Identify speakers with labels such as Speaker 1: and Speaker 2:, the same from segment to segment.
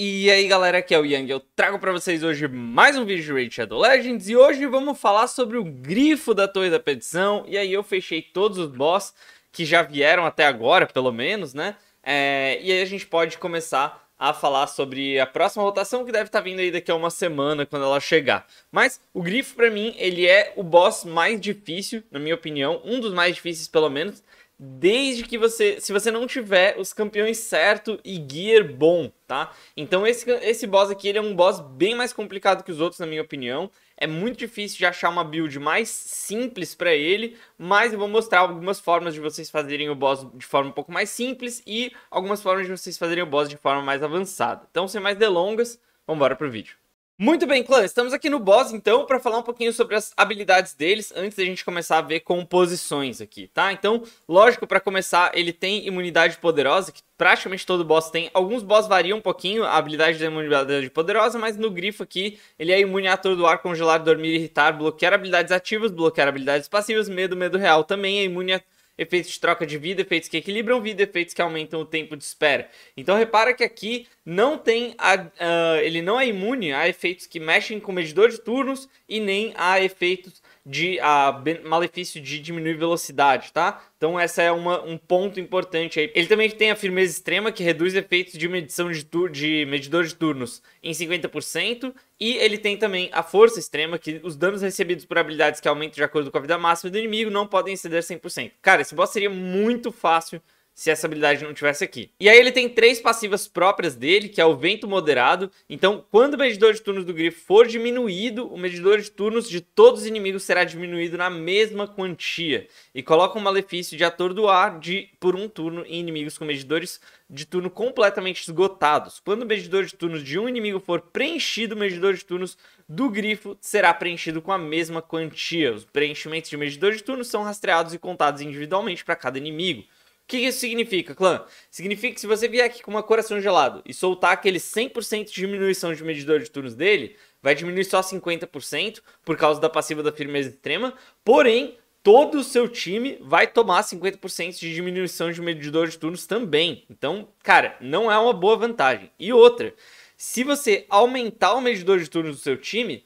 Speaker 1: E aí galera, aqui é o Yang, eu trago para vocês hoje mais um vídeo de Raid Shadow Legends e hoje vamos falar sobre o grifo da Torre da Petição e aí eu fechei todos os boss que já vieram até agora, pelo menos, né? É... e aí a gente pode começar a falar sobre a próxima rotação que deve estar tá vindo aí daqui a uma semana quando ela chegar. Mas o grifo para mim, ele é o boss mais difícil, na minha opinião, um dos mais difíceis pelo menos, desde que você, se você não tiver os campeões certo e gear bom, tá? Então esse, esse boss aqui, ele é um boss bem mais complicado que os outros, na minha opinião. É muito difícil de achar uma build mais simples para ele, mas eu vou mostrar algumas formas de vocês fazerem o boss de forma um pouco mais simples e algumas formas de vocês fazerem o boss de forma mais avançada. Então, sem mais delongas, vamos embora pro vídeo. Muito bem, clã, estamos aqui no boss então para falar um pouquinho sobre as habilidades deles antes da gente começar a ver composições aqui, tá? Então, lógico, para começar, ele tem imunidade poderosa, que praticamente todo boss tem. Alguns boss variam um pouquinho a habilidade da imunidade poderosa, mas no grifo aqui ele é imune a atordoar, congelar, dormir, irritar, bloquear habilidades ativas, bloquear habilidades passivas, medo, medo real também é imune a efeitos de troca de vida, efeitos que equilibram vida, efeitos que aumentam o tempo de espera. Então repara que aqui não tem a, uh, ele não é imune a efeitos que mexem com o medidor de turnos e nem a efeitos de a, malefício de diminuir velocidade, tá? Então essa é uma, um ponto importante aí. Ele também tem a firmeza extrema que reduz efeitos de medição de, tur, de medidor de turnos em 50% e ele tem também a força extrema que os danos recebidos por habilidades que aumentam de acordo com a vida máxima do inimigo não podem exceder 100%. Cara, esse boss seria muito fácil se essa habilidade não tivesse aqui. E aí ele tem três passivas próprias dele, que é o vento moderado. Então, quando o medidor de turnos do grifo for diminuído, o medidor de turnos de todos os inimigos será diminuído na mesma quantia. E coloca um malefício de atordoar de, por um turno em inimigos com medidores de turno completamente esgotados. Quando o medidor de turnos de um inimigo for preenchido, o medidor de turnos do grifo será preenchido com a mesma quantia. Os preenchimentos de medidor de turnos são rastreados e contados individualmente para cada inimigo. O que isso significa, clã? Significa que se você vier aqui com uma coração gelado e soltar aquele 100% de diminuição de medidor de turnos dele, vai diminuir só 50% por causa da passiva da firmeza extrema, porém, todo o seu time vai tomar 50% de diminuição de medidor de turnos também. Então, cara, não é uma boa vantagem. E outra, se você aumentar o medidor de turnos do seu time,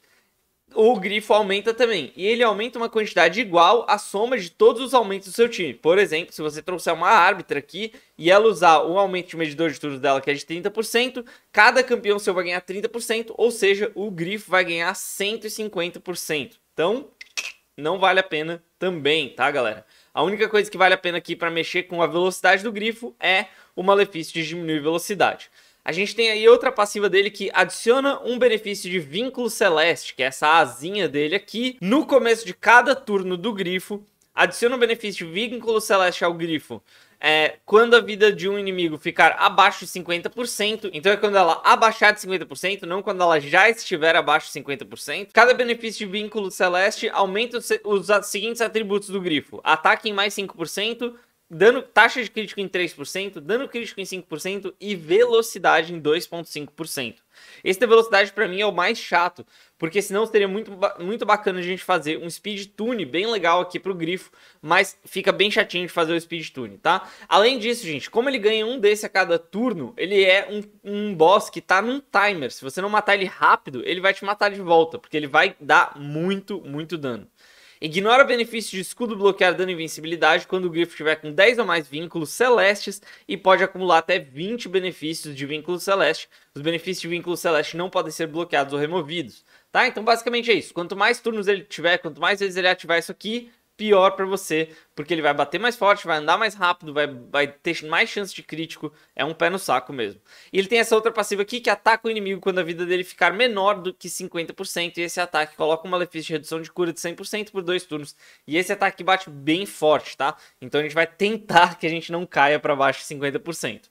Speaker 1: o grifo aumenta também. E ele aumenta uma quantidade igual à soma de todos os aumentos do seu time. Por exemplo, se você trouxer uma árbitra aqui e ela usar o aumento de medidor de turno dela, que é de 30%, cada campeão seu vai ganhar 30%, ou seja, o grifo vai ganhar 150%. Então, não vale a pena também, tá, galera? A única coisa que vale a pena aqui para mexer com a velocidade do grifo é o malefício de diminuir velocidade. A gente tem aí outra passiva dele que adiciona um benefício de vínculo celeste, que é essa asinha dele aqui, no começo de cada turno do grifo. Adiciona um benefício de vínculo celeste ao grifo. É, quando a vida de um inimigo ficar abaixo de 50%, então é quando ela abaixar de 50%, não quando ela já estiver abaixo de 50%. Cada benefício de vínculo celeste aumenta os, os seguintes atributos do grifo: ataque em mais 5%, dando taxa de crítico em 3%, dano crítico em 5% e velocidade em 2.5%. Esse da velocidade para mim é o mais chato, porque senão seria muito, muito bacana a gente fazer um speed tune bem legal aqui pro grifo, mas fica bem chatinho de fazer o speed tune, tá? Além disso, gente, como ele ganha um desse a cada turno, ele é um, um boss que tá num timer. Se você não matar ele rápido, ele vai te matar de volta, porque ele vai dar muito, muito dano. Ignora benefício de escudo bloquear dano e invencibilidade quando o Grifo tiver com 10 ou mais vínculos celestes e pode acumular até 20 benefícios de vínculo celeste. Os benefícios de vínculo celeste não podem ser bloqueados ou removidos. Tá? Então basicamente é isso. Quanto mais turnos ele tiver, quanto mais vezes ele ativar isso aqui, pior para você, porque ele vai bater mais forte, vai andar mais rápido, vai, vai ter mais chance de crítico, é um pé no saco mesmo. E ele tem essa outra passiva aqui que ataca o inimigo quando a vida dele ficar menor do que 50%, e esse ataque coloca uma malefício de redução de cura de 100% por dois turnos. E esse ataque bate bem forte, tá? Então a gente vai tentar que a gente não caia para baixo de 50%.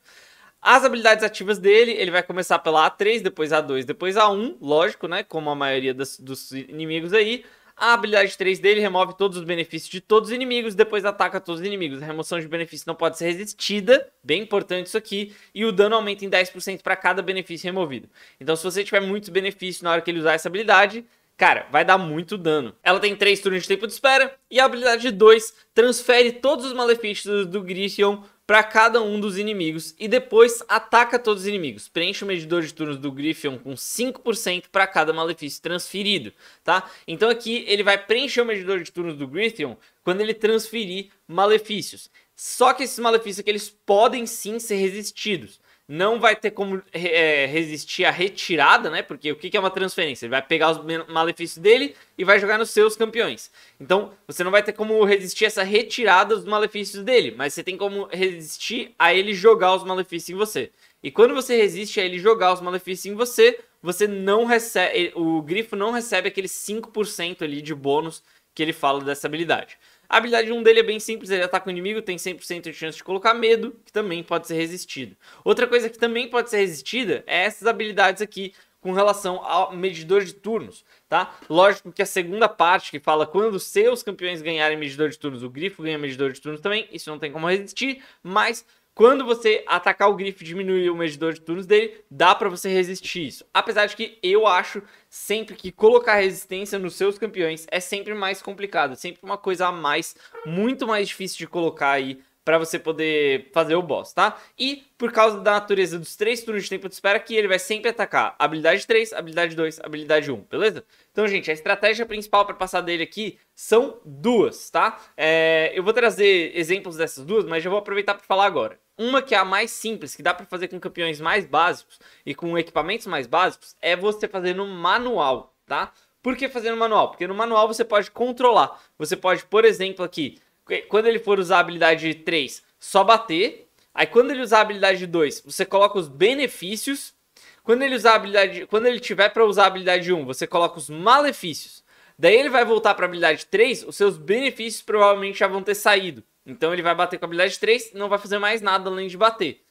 Speaker 1: As habilidades ativas dele, ele vai começar pela A3, depois A2, depois A1, lógico, né? Como a maioria dos inimigos aí. A habilidade 3 dele remove todos os benefícios de todos os inimigos, depois ataca todos os inimigos. A remoção de benefícios não pode ser resistida, bem importante isso aqui, e o dano aumenta em 10% para cada benefício removido. Então, se você tiver muitos benefícios na hora que ele usar essa habilidade, cara, vai dar muito dano. Ela tem 3 turnos de tempo de espera, e a habilidade 2 transfere todos os malefícios do Grishion para cada um dos inimigos e depois ataca todos os inimigos. Preenche o medidor de turnos do Griffon com 5% para cada malefício transferido, tá? Então aqui ele vai preencher o medidor de turnos do Griffon quando ele transferir malefícios. Só que esses malefícios aqui, eles podem sim ser resistidos não vai ter como é, resistir à retirada, né? Porque o que é uma transferência? Ele vai pegar os malefícios dele e vai jogar nos seus campeões. Então, você não vai ter como resistir a essa retirada dos malefícios dele, mas você tem como resistir a ele jogar os malefícios em você. E quando você resiste a ele jogar os malefícios em você, você não recebe. O grifo não recebe aquele 5% ali de bônus que ele fala dessa habilidade. A habilidade 1 dele é bem simples, ele ataca o inimigo, tem 100% de chance de colocar medo, que também pode ser resistido. Outra coisa que também pode ser resistida é essas habilidades aqui com relação ao medidor de turnos, tá? Lógico que a segunda parte que fala quando seus campeões ganharem medidor de turnos, o grifo ganha medidor de turnos também, isso não tem como resistir, mas quando você atacar o grifo e diminuir o medidor de turnos dele, dá para você resistir isso. Apesar de que eu acho sempre que colocar resistência nos seus campeões é sempre mais complicado, é sempre uma coisa a mais, muito mais difícil de colocar aí para você poder fazer o boss, tá? E por causa da natureza dos três turnos de tempo de espera, que ele vai sempre atacar habilidade 3, habilidade 2, habilidade 1, beleza? Então, gente, a estratégia principal para passar dele aqui são duas, tá? É, eu vou trazer exemplos dessas duas, mas já vou aproveitar para falar agora. Uma que é a mais simples, que dá para fazer com campeões mais básicos e com equipamentos mais básicos, é você fazer no manual, tá? Por que fazer no manual? Porque no manual você pode controlar. Você pode, por exemplo, aqui, quando ele for usar a habilidade 3, só bater. Aí quando ele usar a habilidade 2, você coloca os benefícios. Quando ele usar a habilidade, quando ele tiver para usar a habilidade 1, você coloca os malefícios. Daí ele vai voltar para a habilidade 3, os seus benefícios provavelmente já vão ter saído. Então ele vai bater com a habilidade 3, não vai fazer mais nada além de bater.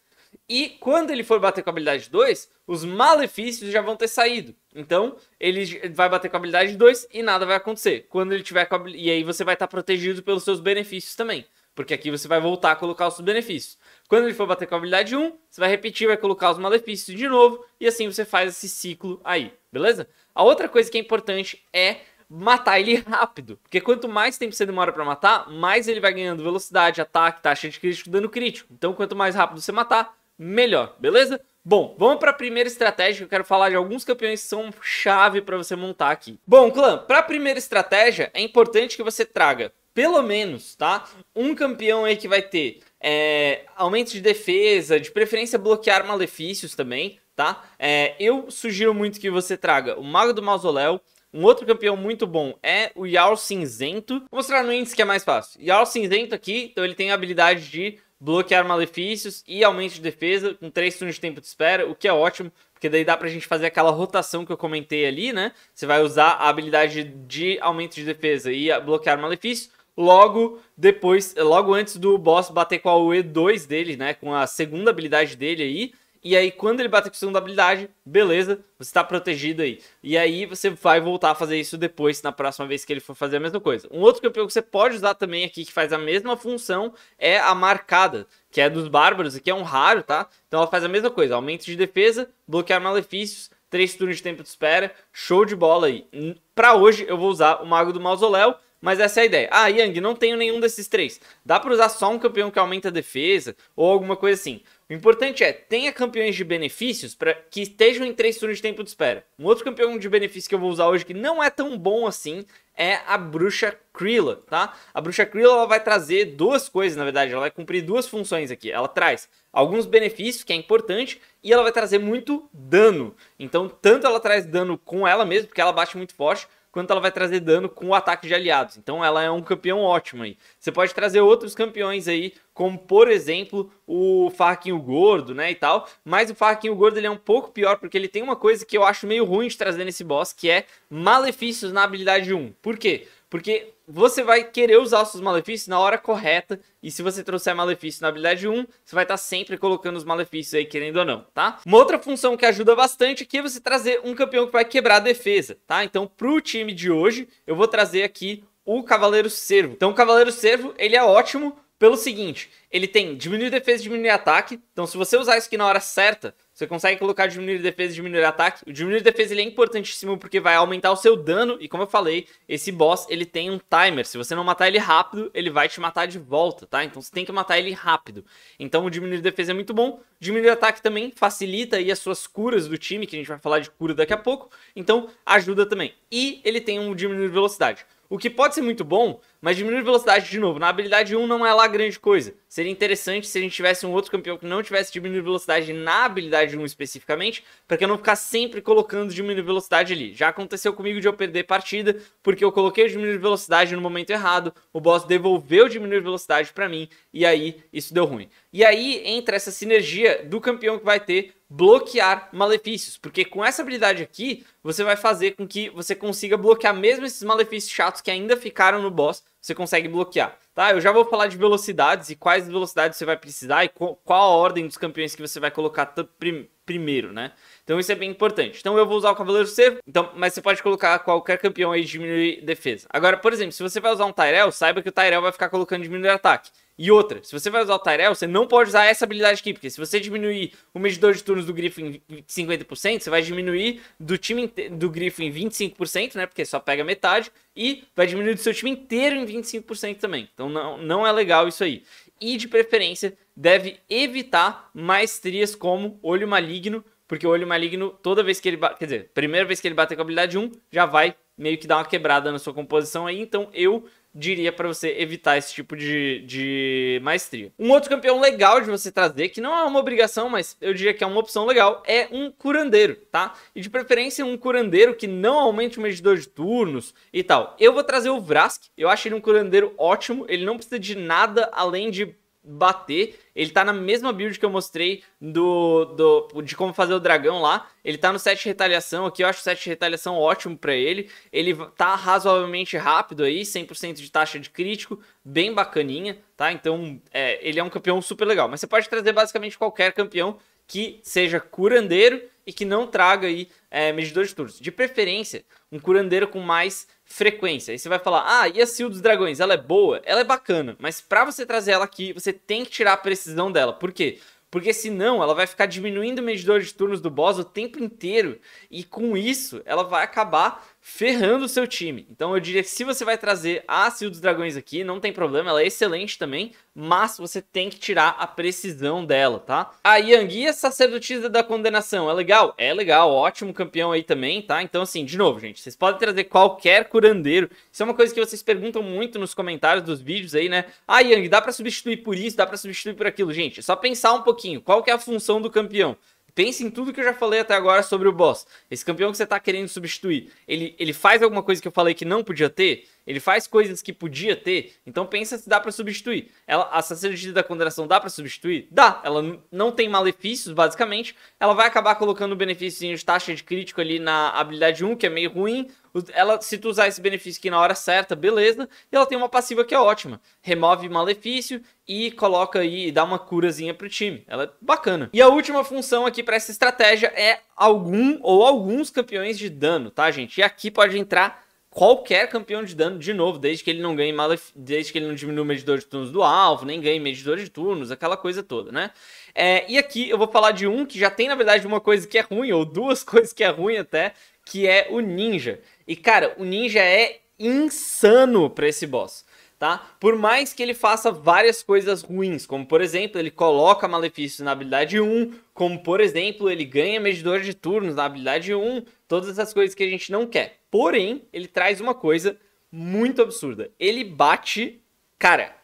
Speaker 1: E quando ele for bater com a habilidade 2, os malefícios já vão ter saído. Então, ele vai bater com a habilidade 2 e nada vai acontecer. Quando ele tiver a... E aí você vai estar protegido pelos seus benefícios também. Porque aqui você vai voltar a colocar os seus benefícios. Quando ele for bater com a habilidade 1, você vai repetir, vai colocar os malefícios de novo. E assim você faz esse ciclo aí, beleza? A outra coisa que é importante é matar ele rápido. Porque quanto mais tempo você demora para matar, mais ele vai ganhando velocidade, ataque, taxa de crítico, dano crítico. Então, quanto mais rápido você matar, melhor, beleza? Bom, vamos para a primeira estratégia que eu quero falar de alguns campeões que são chave para você montar aqui. Bom, clã, para a primeira estratégia é importante que você traga pelo menos, tá? Um campeão aí que vai ter é, aumento de defesa, de preferência bloquear malefícios também, tá? É, eu sugiro muito que você traga o Mago do Mausoléu, um outro campeão muito bom é o Yao Cinzento. Vou mostrar no índice que é mais fácil. Yao Cinzento aqui, então ele tem a habilidade de bloquear malefícios e aumento de defesa com 3 turnos de tempo de espera, o que é ótimo, porque daí dá pra gente fazer aquela rotação que eu comentei ali, né? Você vai usar a habilidade de aumento de defesa e bloquear malefícios, logo depois, logo antes do boss bater com a UE2 dele, né? Com a segunda habilidade dele aí. E aí, quando ele bater com a segunda habilidade, beleza, você está protegido aí. E aí, você vai voltar a fazer isso depois, na próxima vez que ele for fazer a mesma coisa. Um outro campeão que você pode usar também aqui, que faz a mesma função, é a marcada, que é dos bárbaros, que é um raro, tá? Então, ela faz a mesma coisa: aumento de defesa, bloquear malefícios, 3 turnos de tempo de espera, show de bola aí. Para hoje, eu vou usar o Mago do Mausoléu. Mas essa é a ideia. Ah, Yang, não tenho nenhum desses três. Dá para usar só um campeão que aumenta a defesa ou alguma coisa assim. O importante é, tenha campeões de benefícios para que estejam em três turnos de tempo de espera. Um outro campeão de benefício que eu vou usar hoje que não é tão bom assim é a Bruxa Krilla, tá? A Bruxa Krilla ela vai trazer duas coisas, na verdade, ela vai cumprir duas funções aqui. Ela traz alguns benefícios, que é importante, e ela vai trazer muito dano. Então, tanto ela traz dano com ela mesma, porque ela bate muito forte, quanto ela vai trazer dano com o ataque de aliados. Então ela é um campeão ótimo aí. Você pode trazer outros campeões aí, como por exemplo o Farquinho Gordo, né, e tal. Mas o Farquinho Gordo ele é um pouco pior porque ele tem uma coisa que eu acho meio ruim de trazer nesse boss, que é malefícios na habilidade 1. Por quê? Porque você vai querer usar os seus malefícios na hora correta. E se você trouxer malefício na habilidade 1, você vai estar tá sempre colocando os malefícios aí, querendo ou não, tá? Uma outra função que ajuda bastante aqui é você trazer um campeão que vai quebrar a defesa, tá? Então, pro time de hoje, eu vou trazer aqui o Cavaleiro Servo. Então, o Cavaleiro Servo, ele é ótimo pelo seguinte, ele tem diminuir defesa e diminuir ataque. Então, se você usar isso aqui na hora certa, você consegue colocar diminuir defesa e diminuir ataque. O diminuir defesa ele é importantíssimo porque vai aumentar o seu dano. E como eu falei, esse boss ele tem um timer. Se você não matar ele rápido, ele vai te matar de volta, tá? Então você tem que matar ele rápido. Então o diminuir defesa é muito bom. Diminuir ataque também facilita aí as suas curas do time, que a gente vai falar de cura daqui a pouco. Então ajuda também. E ele tem um diminuir velocidade. O que pode ser muito bom, mas diminui velocidade de novo. Na habilidade 1 não é lá grande coisa. Seria interessante se a gente tivesse um outro campeão que não tivesse diminuir velocidade na habilidade 1 especificamente, para que eu não ficar sempre colocando diminuir velocidade ali. Já aconteceu comigo de eu perder partida, porque eu coloquei o diminuir velocidade no momento errado, o boss devolveu diminuir velocidade para mim, e aí isso deu ruim. E aí entra essa sinergia do campeão que vai ter bloquear malefícios, porque com essa habilidade aqui, você vai fazer com que você consiga bloquear mesmo esses malefícios chatos que ainda ficaram no boss, você consegue bloquear, tá? Eu já vou falar de velocidades e quais velocidades você vai precisar e qual a ordem dos campeões que você vai colocar prim primeiro, né? Então isso é bem importante. Então eu vou usar o Cavaleiro Cervo, então, mas você pode colocar qualquer campeão aí e diminuir defesa. Agora, por exemplo, se você vai usar um Tyrell, saiba que o Tyrell vai ficar colocando diminuir ataque. E outra, se você vai usar o Tyrell, você não pode usar essa habilidade aqui, porque se você diminuir o medidor de turnos do Griffin em 50%, você vai diminuir do time do Griffin em 25%, né? Porque só pega metade, e vai diminuir do seu time inteiro em 25% também. Então não, não é legal isso aí. E de preferência, deve evitar maestrias como Olho Maligno, porque o olho maligno, toda vez que ele bate, quer dizer, primeira vez que ele bater com a habilidade 1, já vai meio que dar uma quebrada na sua composição aí, então eu diria para você evitar esse tipo de, de maestria. Um outro campeão legal de você trazer, que não é uma obrigação, mas eu diria que é uma opção legal, é um curandeiro, tá? E de preferência um curandeiro que não aumente o medidor de turnos e tal. Eu vou trazer o Vrask, eu acho ele um curandeiro ótimo, ele não precisa de nada além de bater. Ele tá na mesma build que eu mostrei do, do de como fazer o dragão lá. Ele tá no set de retaliação aqui, eu acho o set de retaliação ótimo para ele. Ele tá razoavelmente rápido aí, 100% de taxa de crítico, bem bacaninha, tá? Então, é, ele é um campeão super legal. Mas você pode trazer basicamente qualquer campeão que seja curandeiro e que não traga aí é, medidor de turnos. De preferência, um curandeiro com mais frequência. Aí você vai falar, ah, e a Sil dos Dragões? Ela é boa? Ela é bacana, mas para você trazer ela aqui, você tem que tirar a precisão dela. Por quê? Porque senão ela vai ficar diminuindo o medidor de turnos do boss o tempo inteiro. E com isso, ela vai acabar ferrando o seu time. Então eu diria que se você vai trazer a Sil dos Dragões aqui, não tem problema, ela é excelente também, mas você tem que tirar a precisão dela, tá? A Yanguia, é sacerdotisa da condenação, é legal? É legal, ótimo campeão aí também, tá? Então assim, de novo, gente, vocês podem trazer qualquer curandeiro. Isso é uma coisa que vocês perguntam muito nos comentários dos vídeos aí, né? Ah, Yang, dá para substituir por isso, dá para substituir por aquilo. Gente, é só pensar um pouquinho, qual que é a função do campeão? Pense em tudo que eu já falei até agora sobre o boss. Esse campeão que você está querendo substituir, ele, ele faz alguma coisa que eu falei que não podia ter? Ele faz coisas que podia ter? Então pensa se dá para substituir. Ela, a sacerdotisa da condenação dá para substituir? Dá. Ela não tem malefícios, basicamente. Ela vai acabar colocando benefícios, de taxa de crítico ali na habilidade 1, que é meio ruim. Ela, se tu usar esse benefício aqui na hora certa, beleza. E ela tem uma passiva que é ótima. Remove malefício e coloca aí, e dá uma curazinha pro time. Ela é bacana. E a última função aqui para essa estratégia é algum ou alguns campeões de dano, tá, gente? E aqui pode entrar qualquer campeão de dano de novo, desde que ele não ganhe malef... desde que ele não diminua o medidor de turnos do alvo, nem ganhe medidor de turnos, aquela coisa toda, né? É, e aqui eu vou falar de um que já tem, na verdade, uma coisa que é ruim, ou duas coisas que é ruim até, que é o Ninja. E cara, o Ninja é insano para esse boss. Tá? Por mais que ele faça várias coisas ruins, como por exemplo, ele coloca malefício na habilidade 1, como por exemplo, ele ganha medidor de turnos na habilidade 1, todas essas coisas que a gente não quer. Porém, ele traz uma coisa muito absurda. Ele bate, cara,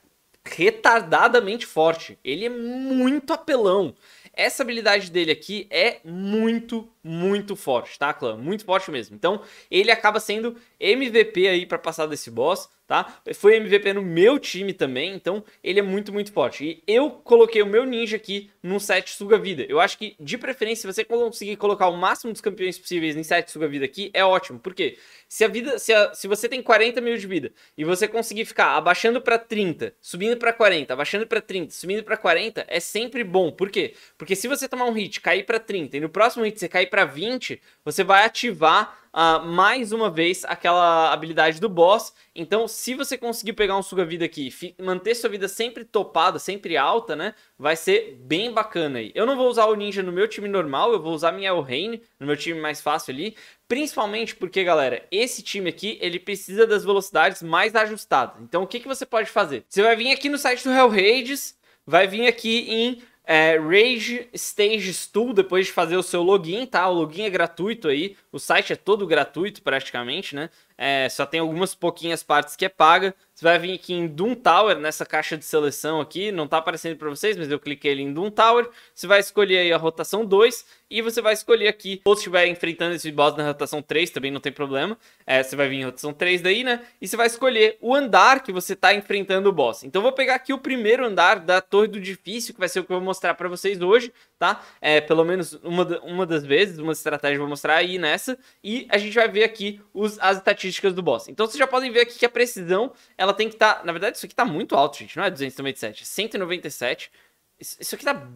Speaker 1: retardadamente forte. Ele é muito apelão. Essa habilidade dele aqui é muito muito forte, tá, clã? Muito forte mesmo. Então, ele acaba sendo MVP aí para passar desse boss, tá? Foi MVP no meu time também, então ele é muito, muito forte. E eu coloquei o meu ninja aqui num set suga vida. Eu acho que, de preferência, se você conseguir colocar o máximo dos campeões possíveis em set suga vida aqui, é ótimo. Por quê? Se a vida, se, a, se você tem 40 mil de vida e você conseguir ficar abaixando para 30, subindo para 40, abaixando para 30, subindo para 40, é sempre bom. Por quê? Porque se você tomar um hit, cair para 30 e no próximo hit você cair para para 20, você vai ativar uh, mais uma vez aquela habilidade do boss. Então, se você conseguir pegar um suga-vida aqui e manter sua vida sempre topada, sempre alta, né? Vai ser bem bacana aí. Eu não vou usar o ninja no meu time normal, eu vou usar minha Elraine no meu time mais fácil ali. Principalmente porque, galera, esse time aqui, ele precisa das velocidades mais ajustadas. Então, o que, que você pode fazer? Você vai vir aqui no site do raids vai vir aqui em é, Rage Stage Tool, depois de fazer o seu login, tá? O login é gratuito aí, o site é todo gratuito praticamente, né? É, só tem algumas pouquinhas partes que é paga, você vai vir aqui em Doom Tower, nessa caixa de seleção aqui, não tá aparecendo para vocês, mas eu cliquei ali em Doom Tower. Você vai escolher aí a rotação 2 e você vai escolher aqui, ou se estiver enfrentando esse boss na rotação 3, também não tem problema. É, você vai vir em rotação 3 daí, né? E você vai escolher o andar que você tá enfrentando o boss. Então eu vou pegar aqui o primeiro andar da Torre do Difícil, que vai ser o que eu vou mostrar para vocês hoje tá? É, pelo menos uma, uma das vezes, uma estratégia eu vou mostrar aí nessa, e a gente vai ver aqui os, as estatísticas do boss. Então vocês já podem ver aqui que a precisão, ela tem que estar, tá, na verdade isso aqui tá muito alto, gente, não é 297, é 197. Isso, isso aqui tá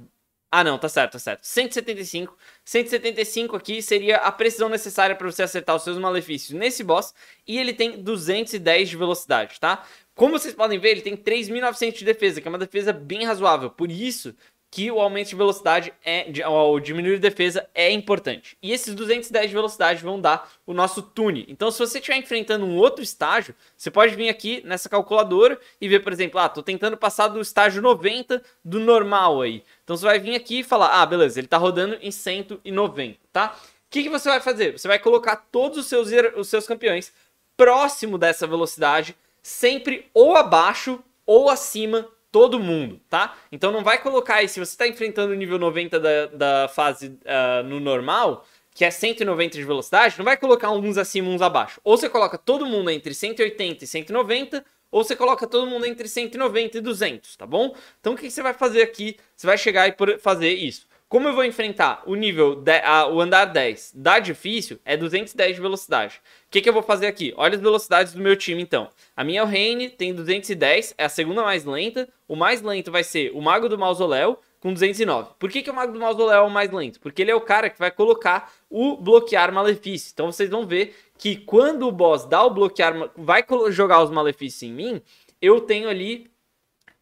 Speaker 1: ah, não, tá certo, tá certo. 175. 175 aqui seria a precisão necessária para você acertar os seus malefícios nesse boss. E ele tem 210 de velocidade, tá? Como vocês podem ver, ele tem 3.900 de defesa, que é uma defesa bem razoável. Por isso que o aumento de velocidade, é, o diminuir defesa é importante. E esses 210 de velocidade vão dar o nosso tune. Então, se você estiver enfrentando um outro estágio, você pode vir aqui nessa calculadora e ver, por exemplo, ah, tô tentando passar do estágio 90 do normal aí. Então, você vai vir aqui e falar, ah, beleza, ele tá rodando em 190, tá? O que, que você vai fazer? Você vai colocar todos os seus, er, os seus campeões próximo dessa velocidade, sempre ou abaixo ou acima todo mundo, tá? Então não vai colocar aí, se você está enfrentando o nível 90 da, da fase uh, no normal, que é 190 de velocidade, não vai colocar uns acima, uns abaixo. Ou você coloca todo mundo entre 180 e 190, ou você coloca todo mundo entre 190 e 200, tá bom? Então o que você vai fazer aqui? Você vai chegar e fazer isso. Como eu vou enfrentar o nível, de, a, o andar 10 da difícil, é 210 de velocidade. O que, que eu vou fazer aqui? Olha as velocidades do meu time, então. A minha Elrane tem 210, é a segunda mais lenta. O mais lento vai ser o Mago do Mausoléu, com 209. Por que, que o Mago do Mausoléu é o mais lento? Porque ele é o cara que vai colocar o bloquear malefício. Então vocês vão ver que quando o boss dá o bloquear, vai jogar os malefícios em mim, eu tenho ali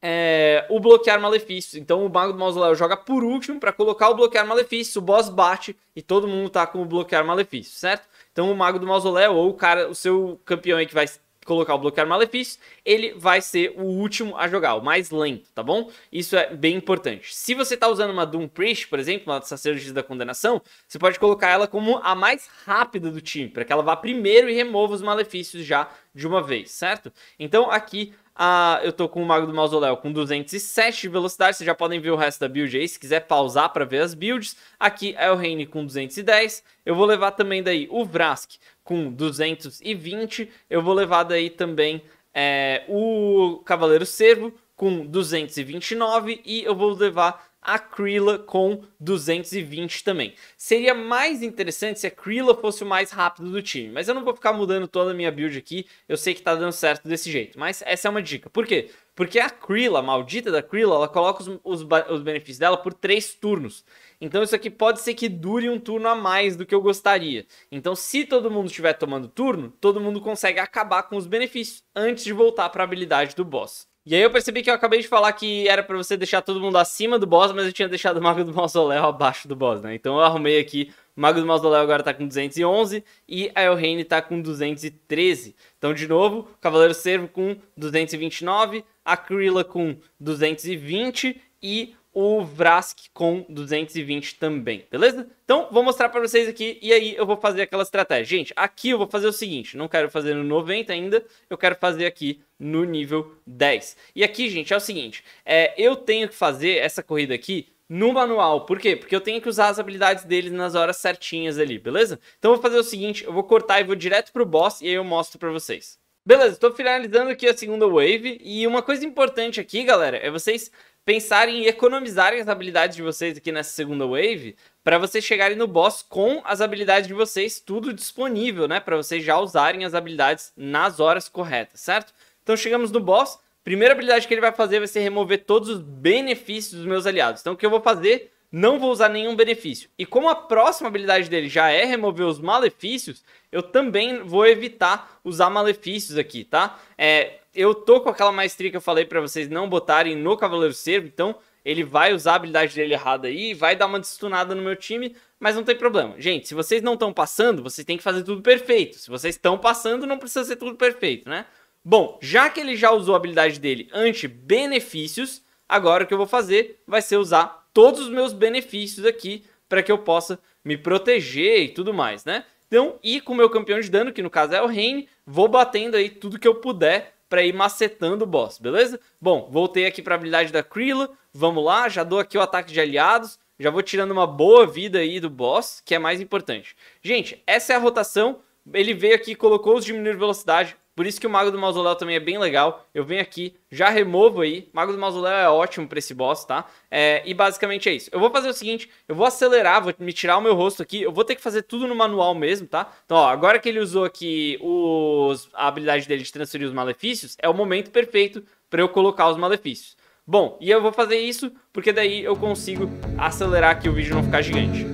Speaker 1: é, o bloquear malefícios. Então o Mago do Mausoléu joga por último para colocar o bloquear malefícios. o boss bate e todo mundo tá com o bloquear malefícios, certo? Então o Mago do Mausoléu ou o cara, o seu campeão aí que vai colocar o bloquear malefícios, ele vai ser o último a jogar, o mais lento, tá bom? Isso é bem importante. Se você tá usando uma Doom Priest, por exemplo, uma sacerdotisa da condenação, você pode colocar ela como a mais rápida do time, para que ela vá primeiro e remova os malefícios já de uma vez, certo? Então aqui ah, eu tô com o Mago do Mausoléu com 207 de velocidade, vocês já podem ver o resto da build aí, se quiser pausar para ver as builds. Aqui é o Reine com 210, eu vou levar também daí o Vrask com 220, eu vou levar daí também é, o Cavaleiro Servo com 229 e eu vou levar a Krilla com 220 também. Seria mais interessante se a Krilla fosse o mais rápido do time, mas eu não vou ficar mudando toda a minha build aqui, eu sei que tá dando certo desse jeito, mas essa é uma dica. Por quê? Porque a Krilla, a maldita da Krilla, ela coloca os, os, os benefícios dela por três turnos. Então isso aqui pode ser que dure um turno a mais do que eu gostaria. Então se todo mundo estiver tomando turno, todo mundo consegue acabar com os benefícios antes de voltar para a habilidade do boss. E aí eu percebi que eu acabei de falar que era para você deixar todo mundo acima do boss, mas eu tinha deixado o Mago do Mausoléu abaixo do boss, né? Então eu arrumei aqui, o Mago do Mausoléu agora tá com 211 e a Elreine tá com 213. Então de novo, Cavaleiro Servo com 229, a Krilla com 220 e o Vrask com 220 também, beleza? Então, vou mostrar para vocês aqui e aí eu vou fazer aquela estratégia. Gente, aqui eu vou fazer o seguinte, não quero fazer no 90 ainda, eu quero fazer aqui no nível 10. E aqui, gente, é o seguinte, é, eu tenho que fazer essa corrida aqui no manual. Por quê? Porque eu tenho que usar as habilidades deles nas horas certinhas ali, beleza? Então, eu vou fazer o seguinte, eu vou cortar e vou direto pro boss e aí eu mostro para vocês. Beleza, estou finalizando aqui a segunda wave e uma coisa importante aqui, galera, é vocês pensarem em economizarem as habilidades de vocês aqui nessa segunda wave para vocês chegarem no boss com as habilidades de vocês tudo disponível, né? Para vocês já usarem as habilidades nas horas corretas, certo? Então chegamos no boss. Primeira habilidade que ele vai fazer vai ser remover todos os benefícios dos meus aliados. Então o que eu vou fazer não vou usar nenhum benefício. E como a próxima habilidade dele já é remover os malefícios, eu também vou evitar usar malefícios aqui, tá? É, eu tô com aquela maestria que eu falei para vocês não botarem no Cavaleiro Cervo, então ele vai usar a habilidade dele errada aí, vai dar uma destunada no meu time, mas não tem problema. Gente, se vocês não estão passando, vocês têm que fazer tudo perfeito. Se vocês estão passando, não precisa ser tudo perfeito, né? Bom, já que ele já usou a habilidade dele anti-benefícios, agora o que eu vou fazer vai ser usar todos os meus benefícios aqui para que eu possa me proteger e tudo mais, né? Então, e com o meu campeão de dano, que no caso é o Rain, vou batendo aí tudo que eu puder para ir macetando o boss, beleza? Bom, voltei aqui para a habilidade da Krilla, vamos lá, já dou aqui o ataque de aliados, já vou tirando uma boa vida aí do boss, que é mais importante. Gente, essa é a rotação, ele veio aqui, colocou os diminuir velocidade, por isso que o Mago do Mausoléu também é bem legal. Eu venho aqui, já removo aí. Mago do Mausoléu é ótimo pra esse boss, tá? É, e basicamente é isso. Eu vou fazer o seguinte, eu vou acelerar, vou me tirar o meu rosto aqui. Eu vou ter que fazer tudo no manual mesmo, tá? Então, ó, agora que ele usou aqui os, a habilidade dele de transferir os malefícios, é o momento perfeito para eu colocar os malefícios. Bom, e eu vou fazer isso porque daí eu consigo acelerar aqui o vídeo não ficar gigante.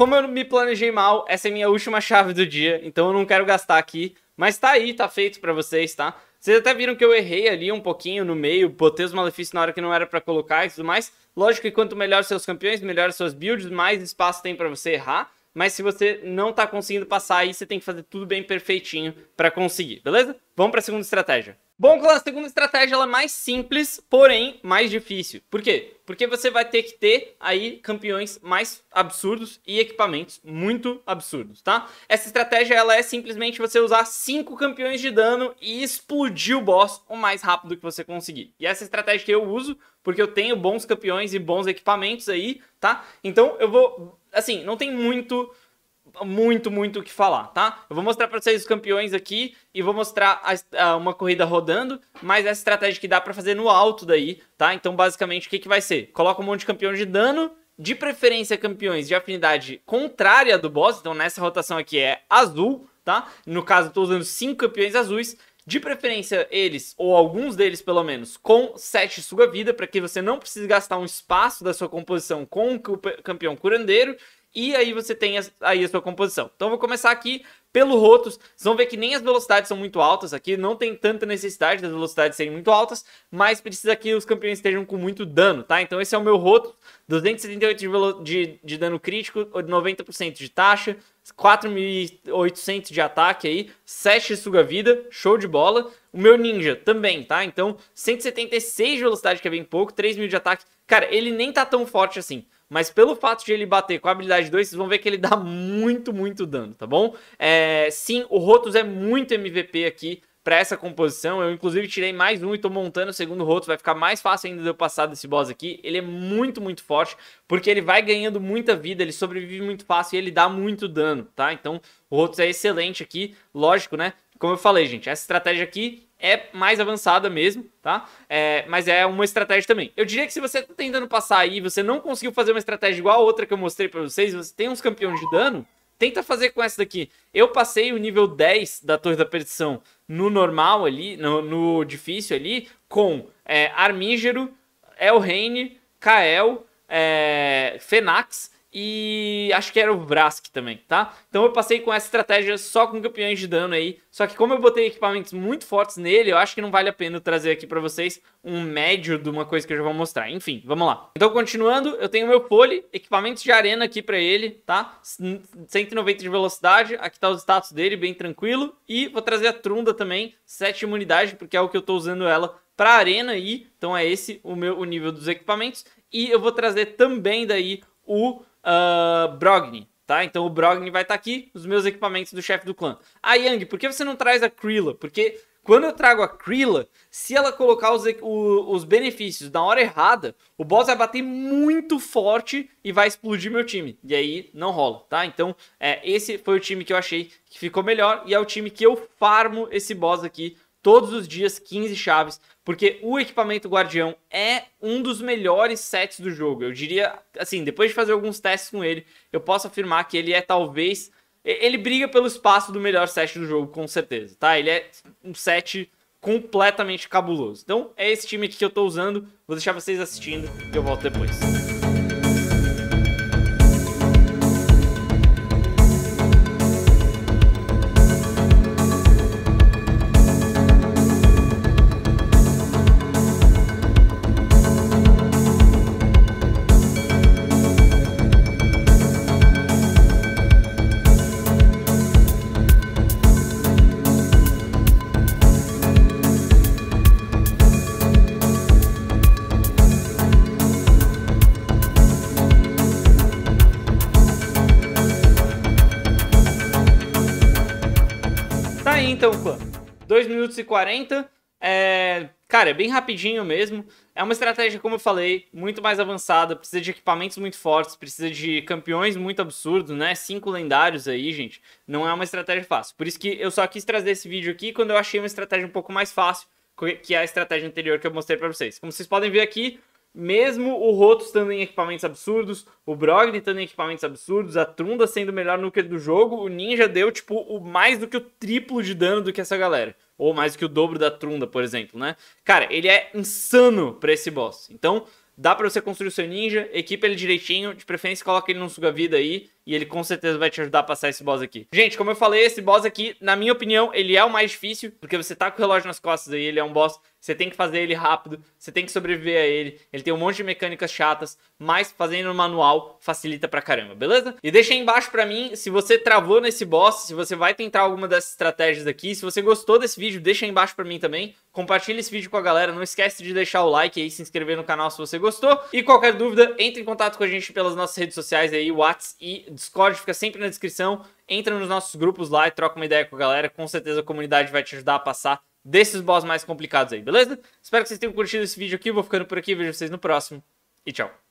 Speaker 1: como eu me planejei mal, essa é minha última chave do dia, então eu não quero gastar aqui. Mas tá aí, tá feito para vocês, tá? Vocês até viram que eu errei ali um pouquinho no meio, botei os malefícios na hora que não era para colocar e tudo mais. Lógico que quanto melhor seus campeões, melhor suas builds, mais espaço tem para você errar. Mas se você não tá conseguindo passar aí, você tem que fazer tudo bem perfeitinho para conseguir, beleza? Vamos para a segunda estratégia. Bom, a segunda estratégia ela é mais simples, porém mais difícil. Por quê? Porque você vai ter que ter aí campeões mais absurdos e equipamentos muito absurdos, tá? Essa estratégia ela é simplesmente você usar 5 campeões de dano e explodir o boss o mais rápido que você conseguir. E essa estratégia que eu uso, porque eu tenho bons campeões e bons equipamentos aí, tá? Então eu vou, assim, não tem muito muito, muito o que falar, tá? Eu vou mostrar para vocês os campeões aqui e vou mostrar a, a, uma corrida rodando, mas essa estratégia que dá para fazer no alto daí, tá? Então, basicamente, o que, que vai ser? Coloca um monte de campeão de dano, de preferência campeões de afinidade contrária do boss, então nessa rotação aqui é azul, tá? No caso, eu tô usando cinco campeões azuis, de preferência eles, ou alguns deles pelo menos, com 7 suga vida, para que você não precise gastar um espaço da sua composição com o campeão curandeiro e aí você tem as, aí a sua composição. Então eu vou começar aqui pelo Rotos. Vocês vão ver que nem as velocidades são muito altas aqui, não tem tanta necessidade das velocidades serem muito altas, mas precisa que os campeões estejam com muito dano, tá? Então esse é o meu Rotos, 278 de, de, de dano crítico, 90% de taxa, 4.800 de ataque aí, 7 suga vida, show de bola. O meu ninja também, tá? Então, 176 de velocidade, que é bem pouco, 3.000 de ataque. Cara, ele nem tá tão forte assim. Mas pelo fato de ele bater com a habilidade 2, vocês vão ver que ele dá muito, muito dano, tá bom? É, sim, o Rotos é muito MVP aqui para essa composição. Eu, inclusive, tirei mais um e tô montando o segundo Rotos. Vai ficar mais fácil ainda de eu passar desse boss aqui. Ele é muito, muito forte, porque ele vai ganhando muita vida, ele sobrevive muito fácil e ele dá muito dano, tá? Então, o Rotos é excelente aqui. Lógico, né? Como eu falei, gente, essa estratégia aqui é mais avançada mesmo, tá? É, mas é uma estratégia também. Eu diria que se você tá tentando passar aí você não conseguiu fazer uma estratégia igual a outra que eu mostrei para vocês, você tem uns campeões de dano, tenta fazer com essa daqui. Eu passei o nível 10 da Torre da Perdição no normal ali, no, no difícil ali, com é, Armígero, Elrane, Kael, é, Fenax e acho que era o Brask também, tá? Então eu passei com essa estratégia só com campeões de dano aí. Só que como eu botei equipamentos muito fortes nele, eu acho que não vale a pena eu trazer aqui para vocês um médio de uma coisa que eu já vou mostrar. Enfim, vamos lá. Então continuando, eu tenho meu pole, equipamentos de arena aqui para ele, tá? 190 de velocidade, aqui tá os status dele, bem tranquilo. E vou trazer a Trunda também, 7 imunidade, porque é o que eu tô usando ela para arena aí. Então é esse o meu o nível dos equipamentos. E eu vou trazer também daí o uh, Brogni, tá? Então o Brogni vai estar tá aqui, os meus equipamentos do chefe do clã. A ah, Yang, por que você não traz a Krilla? Porque quando eu trago a Krilla, se ela colocar os, o, os benefícios na hora errada, o boss vai bater muito forte e vai explodir meu time. E aí não rola, tá? Então, é, esse foi o time que eu achei que ficou melhor e é o time que eu farmo esse boss aqui todos os dias 15 chaves, porque o equipamento Guardião é um dos melhores sets do jogo. Eu diria, assim, depois de fazer alguns testes com ele, eu posso afirmar que ele é talvez. Ele briga pelo espaço do melhor set do jogo, com certeza, tá? Ele é um set completamente cabuloso. Então, é esse time aqui que eu tô usando. Vou deixar vocês assistindo e eu volto depois. 2 minutos e 40. É, cara, é bem rapidinho mesmo. É uma estratégia, como eu falei, muito mais avançada. Precisa de equipamentos muito fortes, precisa de campeões muito absurdos, né? Cinco lendários aí, gente. Não é uma estratégia fácil. Por isso que eu só quis trazer esse vídeo aqui quando eu achei uma estratégia um pouco mais fácil que é a estratégia anterior que eu mostrei para vocês. Como vocês podem ver aqui, mesmo o Roto estando em equipamentos absurdos, o Brogdon estando em equipamentos absurdos, a Trunda sendo o melhor núcleo do jogo, o Ninja deu, tipo, o mais do que o triplo de dano do que essa galera. Ou mais do que o dobro da Trunda, por exemplo, né? Cara, ele é insano pra esse boss. Então, dá pra você construir o seu Ninja, equipa ele direitinho, de preferência coloca ele num suga-vida aí, e ele com certeza vai te ajudar a passar esse boss aqui. Gente, como eu falei, esse boss aqui, na minha opinião, ele é o mais difícil, porque você tá com o relógio nas costas aí, ele é um boss você tem que fazer ele rápido, você tem que sobreviver a ele. Ele tem um monte de mecânicas chatas, mas fazendo no manual facilita pra caramba, beleza? E deixa aí embaixo pra mim se você travou nesse boss, se você vai tentar alguma dessas estratégias aqui. Se você gostou desse vídeo, deixa aí embaixo pra mim também. Compartilha esse vídeo com a galera, não esquece de deixar o like aí, se inscrever no canal se você gostou. E qualquer dúvida, entre em contato com a gente pelas nossas redes sociais aí, Whats e Discord, fica sempre na descrição. Entra nos nossos grupos lá e troca uma ideia com a galera, com certeza a comunidade vai te ajudar a passar desses boss mais complicados aí, beleza? Espero que vocês tenham curtido esse vídeo aqui. Vou ficando por aqui. Vejo vocês no próximo. E tchau.